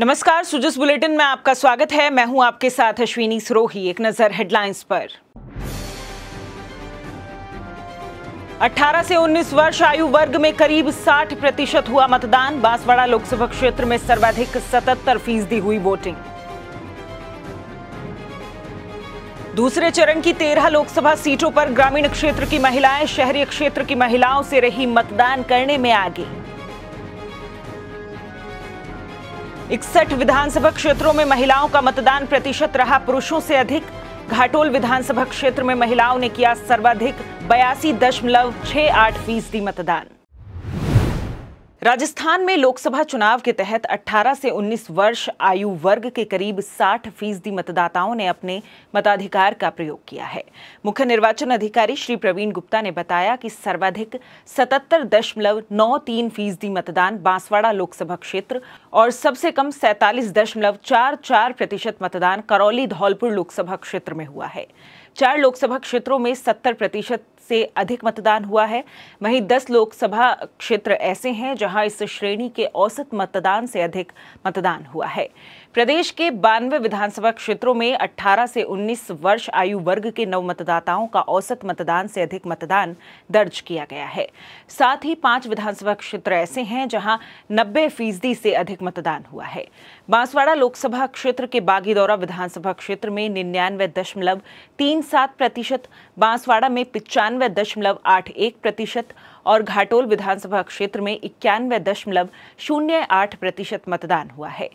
नमस्कार सुजस बुलेटिन में आपका स्वागत है मैं हूं आपके साथ अश्विनी सरोही एक नजर हेडलाइंस पर 18 से 19 वर्ष आयु वर्ग में करीब 60 प्रतिशत हुआ मतदान बांसवाड़ा लोकसभा क्षेत्र में सर्वाधिक सतहत्तर फीसदी हुई वोटिंग दूसरे चरण की 13 लोकसभा सीटों पर ग्रामीण क्षेत्र की महिलाएं शहरी क्षेत्र की महिलाओं से रही मतदान करने में आगे इकसठ विधानसभा क्षेत्रों में महिलाओं का मतदान प्रतिशत रहा पुरुषों से अधिक घाटोल विधानसभा क्षेत्र में महिलाओं ने किया सर्वाधिक बयासी दशमलव छह आठ फीसदी मतदान राजस्थान में लोकसभा चुनाव के तहत 18 से 19 वर्ष आयु वर्ग के करीब 60 फीसदी मतदाताओं ने अपने मताधिकार का प्रयोग किया है मुख्य निर्वाचन अधिकारी श्री प्रवीण गुप्ता ने बताया कि सर्वाधिक सतहत्तर दशमलव नौ तीन फीसदी मतदान बांसवाड़ा लोकसभा क्षेत्र और सबसे कम सैतालीस दशमलव चार चार प्रतिशत मतदान करौली धौलपुर लोकसभा क्षेत्र में हुआ है चार लोकसभा क्षेत्रों में सत्तर प्रतिशत से अधिक मतदान हुआ है वहीं 10 लोकसभा क्षेत्र ऐसे हैं जहां इस श्रेणी के औसत मतदान से अधिक मतदान हुआ है प्रदेश के बानवे विधानसभा क्षेत्रों में 18 से 19 वर्ष आयु वर्ग के नव मतदाताओं का औसत मतदान से अधिक मतदान दर्ज किया गया है साथ ही पांच विधानसभा क्षेत्र ऐसे हैं जहां नब्बे फीसदी से अधिक मतदान हुआ है बांसवाड़ा लोकसभा क्षेत्र के बागीदौरा विधानसभा क्षेत्र में निन्यानवे दशमलव तीन सात प्रतिशत बांसवाड़ा में पिचानवे दशमलव आठ एक प्रतिशत और घाटोल विधानसभा क्षेत्र में इक्यानवे दशमलव शून्य आठ प्रतिशत मतदान हुआ है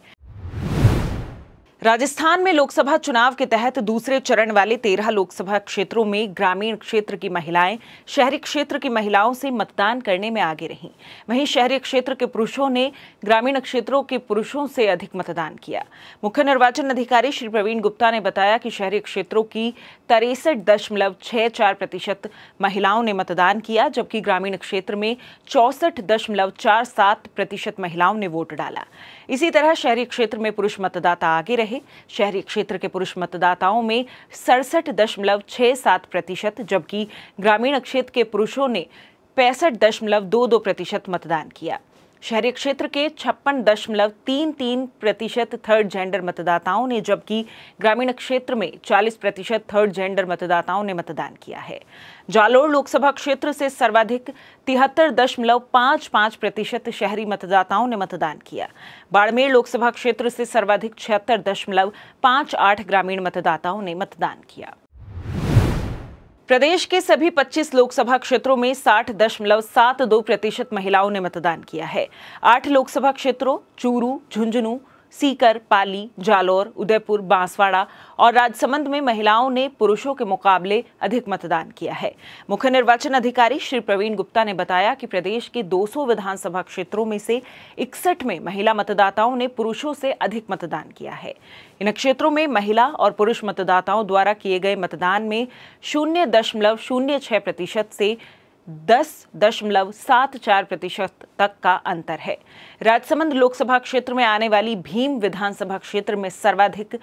राजस्थान में लोकसभा चुनाव के तहत दूसरे चरण वाले तेरह लोकसभा क्षेत्रों में ग्रामीण क्षेत्र की महिलाएं शहरी क्षेत्र की महिलाओं से मतदान करने में आगे रहीं वहीं शहरी क्षेत्र के पुरुषों ने ग्रामीण क्षेत्रों के पुरुषों से अधिक मतदान किया मुख्य निर्वाचन अधिकारी श्री प्रवीण गुप्ता ने बताया कि शहरी क्षेत्रों की तिरसठ दशमलव चार प्रतिशत महिलाओं ने मतदान किया जबकि ग्रामीण क्षेत्र में चौसठ दशमलव चार सात प्रतिशत महिलाओं ने वोट डाला इसी तरह शहरी क्षेत्र में पुरुष मतदाता आगे रहे रहे शहरी क्षेत्र के पुरुष मतदाताओं में सड़सठ दशमलव छः सात प्रतिशत जबकि ग्रामीण क्षेत्र के पुरुषों ने पैंसठ दशमलव दो दो प्रतिशत मतदान किया शहरी क्षेत्र के छप्पन दशमलव तीन तीन प्रतिशत थर्ड जेंडर मतदाताओं ने जबकि ग्रामीण क्षेत्र में 40 प्रतिशत थर्ड जेंडर मतदाताओं ने मतदान किया है जालोर लोकसभा क्षेत्र से सर्वाधिक तिहत्तर दशमलव पांच पाँच प्रतिशत शहरी मतदाताओं ने मतदान किया बाड़मेर लोकसभा क्षेत्र से सर्वाधिक छिहत्तर दशमलव आठ ग्रामीण मतदाताओं ने मतदान किया प्रदेश के सभी 25 लोकसभा क्षेत्रों में साठ दशमलव सात दो प्रतिशत महिलाओं ने मतदान किया है आठ लोकसभा क्षेत्रों चूरू झुंझुनू सीकर पाली जालौर उदयपुर बांसवाड़ा और राजसमंद में महिलाओं ने पुरुषों के मुकाबले अधिक मतदान किया है मुख्य निर्वाचन अधिकारी श्री प्रवीण गुप्ता ने बताया कि प्रदेश के 200 विधानसभा क्षेत्रों में से इकसठ में महिला मतदाताओं ने पुरुषों से अधिक मतदान किया है इन क्षेत्रों में महिला और पुरुष मतदाताओं द्वारा किए गए मतदान में शून्य दशमलव शून्य छह प्रतिशत से दस दशमलव सात चार प्रतिशत तक का अंतर है राजसमंद लोकसभा क्षेत्र में आने वाली भीम विधानसभा क्षेत्र में सर्वाधिक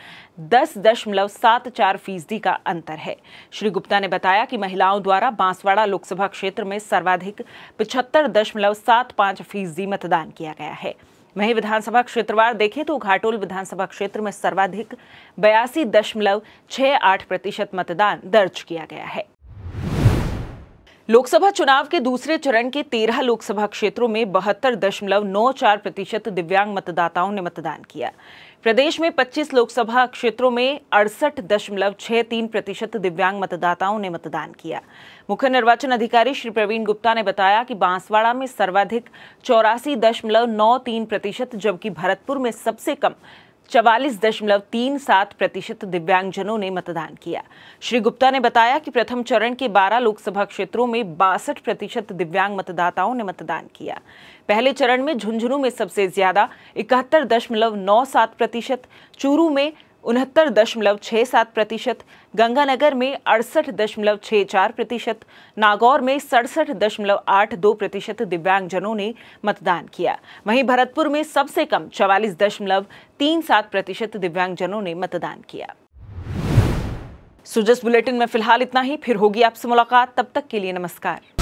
दस दशमलव सात चार फीसदी का अंतर है श्री गुप्ता ने बताया कि महिलाओं द्वारा बांसवाड़ा लोकसभा क्षेत्र में सर्वाधिक पिछहत्तर दशमलव सात पाँच फीसदी मतदान किया गया है वही विधानसभा क्षेत्रवार देखें तो घाटोल विधानसभा क्षेत्र में सर्वाधिक बयासी दशमलव आठ प्रतिशत मतदान दर्ज किया गया है लोकसभा चुनाव के दूसरे चरण के तेरह लोकसभा क्षेत्रों में बहत्तर दशमलव नौ चार प्रतिशत दिव्यांग मतदाताओं ने मतदान किया प्रदेश में 25 लोकसभा क्षेत्रों में अड़सठ दशमलव छह तीन प्रतिशत दिव्यांग मतदाताओं ने मतदान किया मुख्य निर्वाचन अधिकारी श्री प्रवीण गुप्ता ने बताया कि बांसवाड़ा में सर्वाधिक चौरासी दशमलव नौ तीन प्रतिशत जबकि भरतपुर में सबसे कम चवालीस दशमलव तीन सात प्रतिशत दिव्यांगजनों ने मतदान किया श्री गुप्ता ने बताया कि प्रथम चरण के 12 लोकसभा क्षेत्रों में बासठ प्रतिशत दिव्यांग मतदाताओं ने मतदान किया पहले चरण में झुंझुनू में सबसे ज्यादा इकहत्तर दशमलव नौ सात प्रतिशत चूरू में उनहत्तर दशमलव छः सात प्रतिशत गंगानगर में अड़सठ दशमलव छः चार प्रतिशत नागौर में सड़सठ दशमलव आठ दो प्रतिशत दिव्यांगजनों ने मतदान किया वहीं भरतपुर में सबसे कम चवालीस दशमलव तीन सात प्रतिशत दिव्यांगजनों ने मतदान किया सुजस बुलेटिन में फिलहाल इतना ही फिर होगी आपसे मुलाकात तब तक के लिए नमस्कार